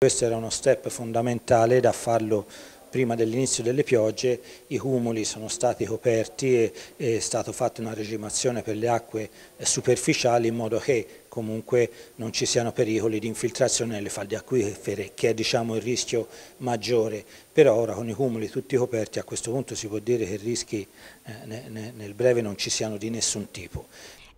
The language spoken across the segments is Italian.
Questo era uno step fondamentale da farlo prima dell'inizio delle piogge, i cumuli sono stati coperti e è stata fatta una regimazione per le acque eh, superficiali in modo che comunque non ci siano pericoli di infiltrazione nelle falde acquifere, che è diciamo, il rischio maggiore. Però ora con i cumuli tutti coperti a questo punto si può dire che i rischi eh, nel breve non ci siano di nessun tipo.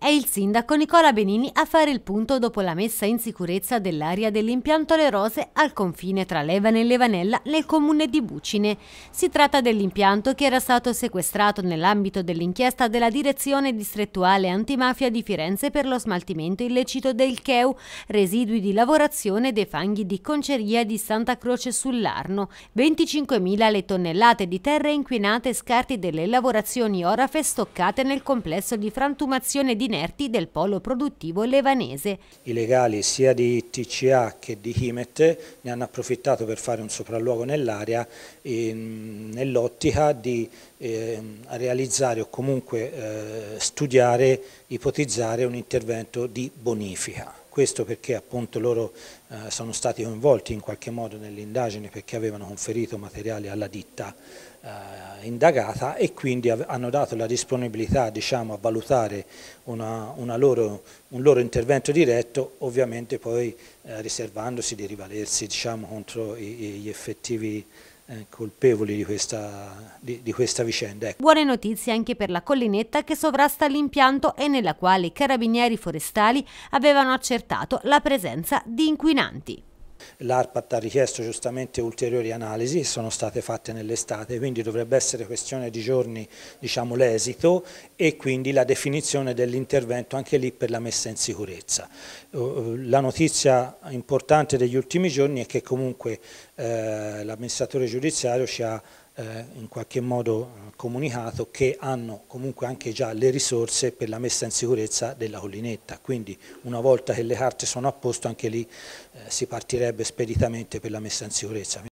È il sindaco Nicola Benini a fare il punto dopo la messa in sicurezza dell'area dell'impianto Le Rose al confine tra Levane e Levanella nel comune di Bucine. Si tratta dell'impianto che era stato sequestrato nell'ambito dell'inchiesta della direzione distrettuale antimafia di Firenze per lo smaltimento illecito del Cheu, residui di lavorazione dei fanghi di conceria di Santa Croce sull'Arno, 25.000 le tonnellate di terre inquinate e scarti delle lavorazioni orafe stoccate nel complesso di frantumazione di Inerti del polo produttivo levanese. I legali sia di TCA che di Himet ne hanno approfittato per fare un sopralluogo nell'area ehm, nell'ottica di eh, realizzare o comunque eh, studiare, ipotizzare un intervento di bonifica questo perché appunto loro eh, sono stati coinvolti in qualche modo nell'indagine perché avevano conferito materiali alla ditta eh, indagata e quindi hanno dato la disponibilità diciamo, a valutare una, una loro, un loro intervento diretto, ovviamente poi eh, riservandosi di rivalersi diciamo, contro i, gli effettivi eh, colpevoli di questa, di, di questa vicenda. Ecco. Buone notizie anche per la collinetta che sovrasta l'impianto e nella quale i carabinieri forestali avevano accertato la presenza di inquinanti. L'ARPAT ha richiesto giustamente ulteriori analisi che sono state fatte nell'estate, quindi dovrebbe essere questione di giorni diciamo, l'esito e quindi la definizione dell'intervento anche lì per la messa in sicurezza. Eh, la notizia importante degli ultimi giorni è che comunque eh, l'amministratore giudiziario ci ha eh, in qualche modo eh, comunicato che hanno comunque anche già le risorse per la messa in sicurezza della collinetta, quindi una volta che le carte sono a posto anche lì eh, si partirebbe speditamente per la messa in sicurezza.